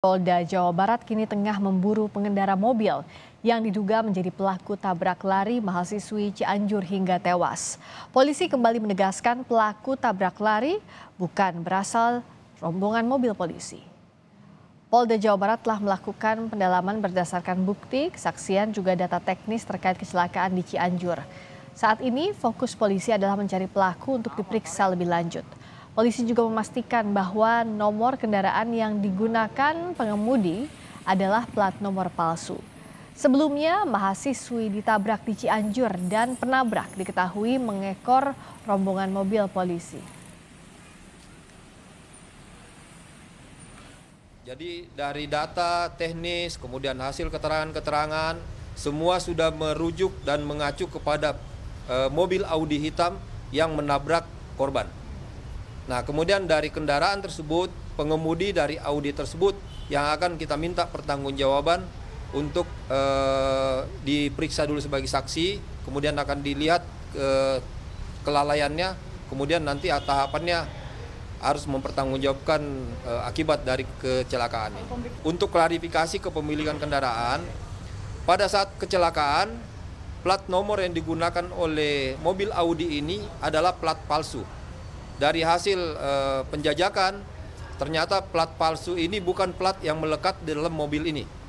Polda Jawa Barat kini tengah memburu pengendara mobil yang diduga menjadi pelaku tabrak lari mahasiswi Cianjur hingga tewas. Polisi kembali menegaskan pelaku tabrak lari bukan berasal rombongan mobil polisi. Polda Jawa Barat telah melakukan pendalaman berdasarkan bukti, kesaksian juga data teknis terkait kecelakaan di Cianjur. Saat ini fokus polisi adalah mencari pelaku untuk diperiksa lebih lanjut. Polisi juga memastikan bahwa nomor kendaraan yang digunakan pengemudi adalah plat nomor palsu. Sebelumnya, mahasiswi ditabrak di Cianjur dan penabrak diketahui mengekor rombongan mobil polisi. Jadi dari data teknis, kemudian hasil keterangan-keterangan, semua sudah merujuk dan mengacu kepada e, mobil Audi hitam yang menabrak korban. Nah, kemudian dari kendaraan tersebut, pengemudi dari Audi tersebut yang akan kita minta pertanggungjawaban untuk e, diperiksa dulu sebagai saksi, kemudian akan dilihat e, kelalaiannya, kemudian nanti tahapannya harus mempertanggungjawabkan e, akibat dari kecelakaan ini. Untuk klarifikasi kepemilikan kendaraan, pada saat kecelakaan plat nomor yang digunakan oleh mobil Audi ini adalah plat palsu. Dari hasil eh, penjajakan, ternyata plat palsu ini bukan plat yang melekat di dalam mobil ini.